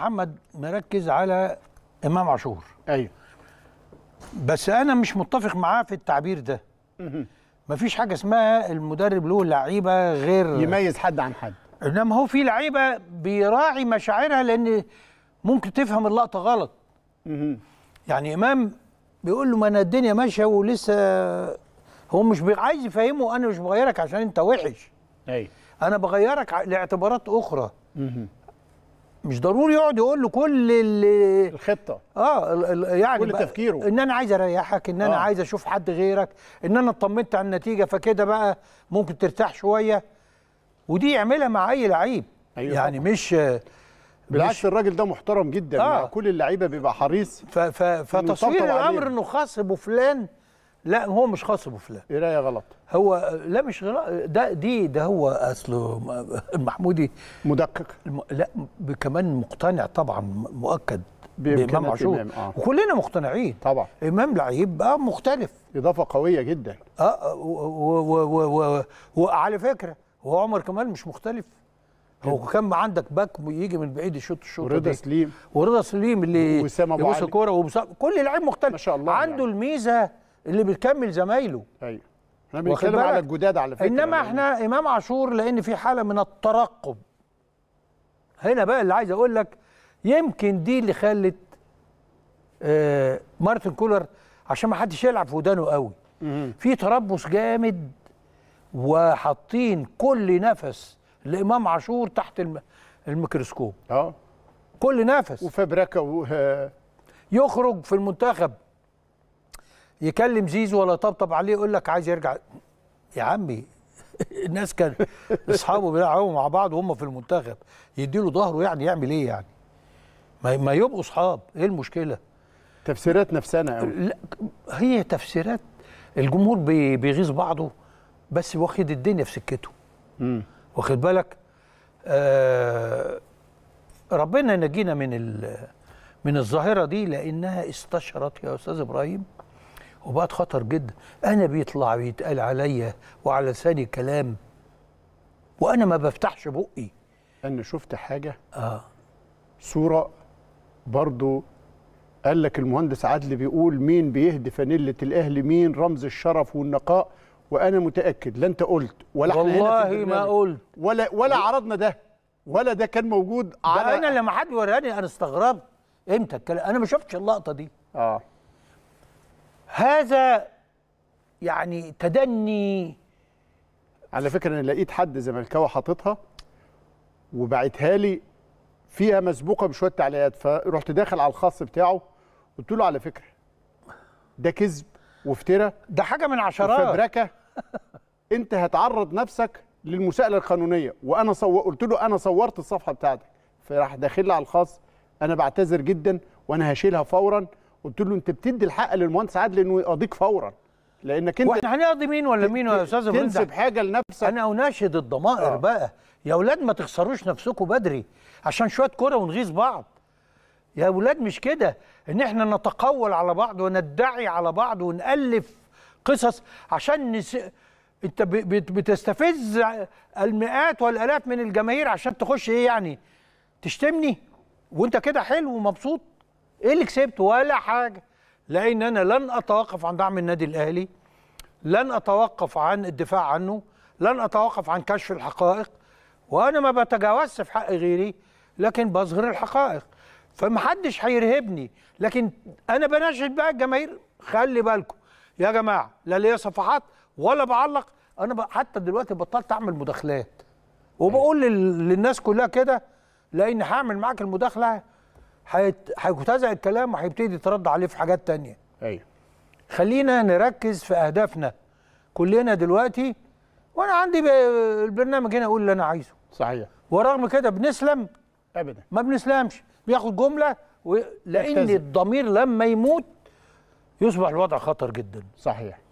محمد مركز على امام عاشور ايوه بس انا مش متفق معاه في التعبير ده مفيش حاجه اسمها المدرب له لعيبه غير يميز حد عن حد انما هو في لعيبه بيراعي مشاعرها لان ممكن تفهم اللقطه غلط يعني امام بيقول له ما انا الدنيا ماشيه ولسه هو مش عايز يفهمه انا مش بغيرك عشان انت وحش ايوه انا بغيرك لاعتبارات اخرى مش ضروري يقعد يقول له كل الخطه اه يعني كل تفكيره ان انا عايز اريحك ان انا آه. عايز اشوف حد غيرك ان انا اطمنت على النتيجه فكده بقى ممكن ترتاح شويه ودي يعملها مع اي لعيب أيوة يعني طبعا. مش بالعكس مش الراجل ده محترم جدا آه. مع كل اللعيبه بيبقى حريص فتصوير الامر انه خاص بفلان لا هو مش خاص بفلان قرايه غلط هو لا مش غلط ده دي ده هو اصله المحمودي مدقق الم... لا كمان مقتنع طبعا مؤكد بامام عاشور آه. وكلنا مقتنعين طبعا امام لعيب بقى مختلف اضافه قويه جدا اه وعلى فكره هو عمر كمال مش مختلف هو كان عندك باك يجي من بعيد يشوط الشوط ورضا سليم ورضا سليم اللي وسام ابو علي كوره كل لعيب مختلف ما شاء الله عنده يعني. الميزه اللي بيكمل زمايله ايوه احنا بنتكلم على الجداد على فكره انما يعني. احنا امام عاشور لان في حاله من الترقب هنا بقى اللي عايز اقول لك يمكن دي اللي خلت آه مارتن كولر عشان ما حدش يلعب في ودانه قوي في تربص جامد وحاطين كل نفس لامام عاشور تحت الميكروسكوب اه كل نفس وفبركه و... يخرج في المنتخب يكلم زيزو ولا طبطب عليه يقول لك عايز يرجع يا عمي الناس كان اصحابه بيلعبوا مع بعض وهم في المنتخب يديله ظهره يعني يعمل ايه يعني ما ما يبقوا اصحاب ايه المشكله تفسيرات نفسنا قوي لا هي تفسيرات الجمهور بيغيظ بعضه بس واخد الدنيا في سكته امم واخد بالك آه ربنا نجينا من من الظاهره دي لانها استشرت يا استاذ ابراهيم وبقت خطر جدا انا بيطلع بيتقال عليا وعلى لساني كلام وانا ما بفتحش بقي انا شفت حاجه اه صوره برضو قال لك المهندس عدلي بيقول مين بيهدي فانيله الاهلي مين رمز الشرف والنقاء وانا متاكد لا انت قلت ولا احنا والله ما قلت ولا ولا عرضنا ده ولا ده كان موجود على انا لما حد وراني انا استغربت امتى الكلام انا ما شفتش اللقطه دي اه هذا يعني تدني على فكره انا لقيت حد زملكاوي حاططها وبعتها لي فيها مسبوقه بشويه تعليقات فرحت داخل على الخاص بتاعه قلت له على فكره ده كذب وافتراء ده حاجه من عشرات فبركه انت هتعرض نفسك للمساءله القانونيه وانا صو... قلت له انا صورت الصفحه بتاعتك فراح داخل لي على الخاص انا بعتذر جدا وانا هشيلها فورا قلت له انت بتدي الحق للمهندس عادل انه يقاضيك فورا لانك انت واحنا هنقضي مين ولا مين يا استاذ تنسب حاجه لنفسك انا اناشد الضمائر آه. بقى يا اولاد ما تخسروش نفسكم بدري عشان شويه كوره ونغيظ بعض يا اولاد مش كده ان احنا نتقول على بعض وندعي على بعض ونالف قصص عشان نس... انت ب... بتستفز المئات والالاف من الجماهير عشان تخش ايه يعني تشتمني وانت كده حلو ومبسوط ايه اللي كسبت ولا حاجه لان انا لن اتوقف عن دعم النادي الاهلي لن اتوقف عن الدفاع عنه لن اتوقف عن كشف الحقائق وانا ما بتجاوزش في حق غيري لكن بظهر الحقائق فمحدش هيرهبني لكن انا بناشد بقى الجماهير خلي بالكم يا جماعه لا ليا صفحات ولا بعلق انا حتى دلوقتي بطلت اعمل مداخلات وبقول للناس كلها كده لان هعمل معاك المداخله هيتزع حيت... الكلام وهيبتدي يترد عليه في حاجات تانية ايوه خلينا نركز في اهدافنا كلنا دلوقتي وانا عندي ب... البرنامج هنا اقول اللي انا عايزه صحيح ورغم كده بنسلم ابدا ما بنسلمش بياخد جمله و... لان الضمير لما يموت يصبح الوضع خطر جدا صحيح